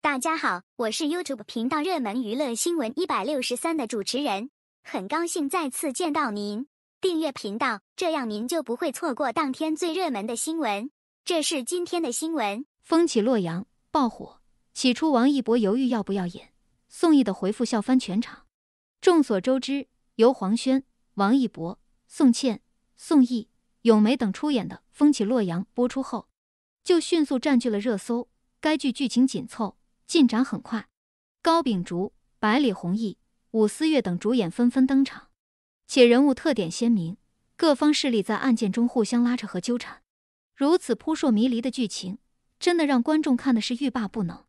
大家好，我是 YouTube 频道热门娱乐新闻一百六十三的主持人，很高兴再次见到您。订阅频道，这样您就不会错过当天最热门的新闻。这是今天的新闻，《风起洛阳》爆火。起初，王一博犹豫要不要演宋轶的回复笑翻全场。众所周知，由黄轩、王一博、宋茜、宋轶、咏梅等出演的《风起洛阳》播出后，就迅速占据了热搜。该剧剧情紧凑。进展很快，高秉烛、百里弘毅、武思月等主演纷纷登场，且人物特点鲜明。各方势力在案件中互相拉扯和纠缠，如此扑朔迷离的剧情，真的让观众看的是欲罢不能。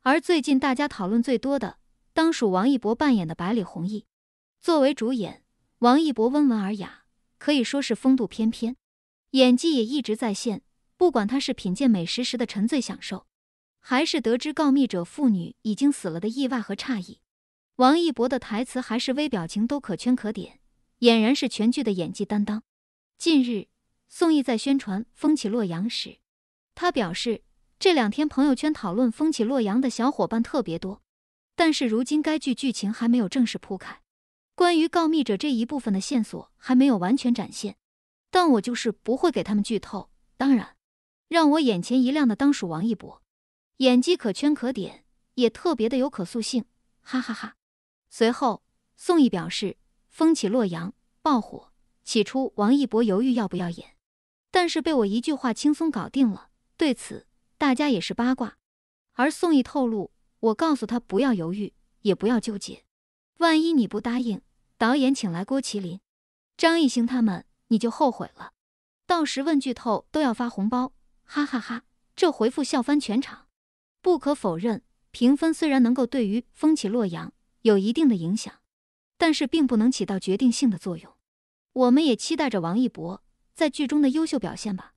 而最近大家讨论最多的，当属王一博扮演的百里弘毅。作为主演，王一博温文尔雅，可以说是风度翩翩，演技也一直在线。不管他是品鉴美食时的沉醉享受。还是得知告密者妇女已经死了的意外和诧异，王一博的台词还是微表情都可圈可点，俨然是全剧的演技担当。近日，宋轶在宣传《风起洛阳》时，他表示这两天朋友圈讨论《风起洛阳》的小伙伴特别多，但是如今该剧剧情还没有正式铺开，关于告密者这一部分的线索还没有完全展现，但我就是不会给他们剧透。当然，让我眼前一亮的当属王一博。演技可圈可点，也特别的有可塑性，哈哈哈。随后，宋轶表示《风起洛阳》爆火，起初王一博犹豫要不要演，但是被我一句话轻松搞定了。对此，大家也是八卦。而宋轶透露，我告诉他不要犹豫，也不要纠结，万一你不答应，导演请来郭麒麟、张艺兴他们，你就后悔了，到时问剧透都要发红包，哈哈哈，这回复笑翻全场。不可否认，评分虽然能够对于《风起洛阳》有一定的影响，但是并不能起到决定性的作用。我们也期待着王一博在剧中的优秀表现吧。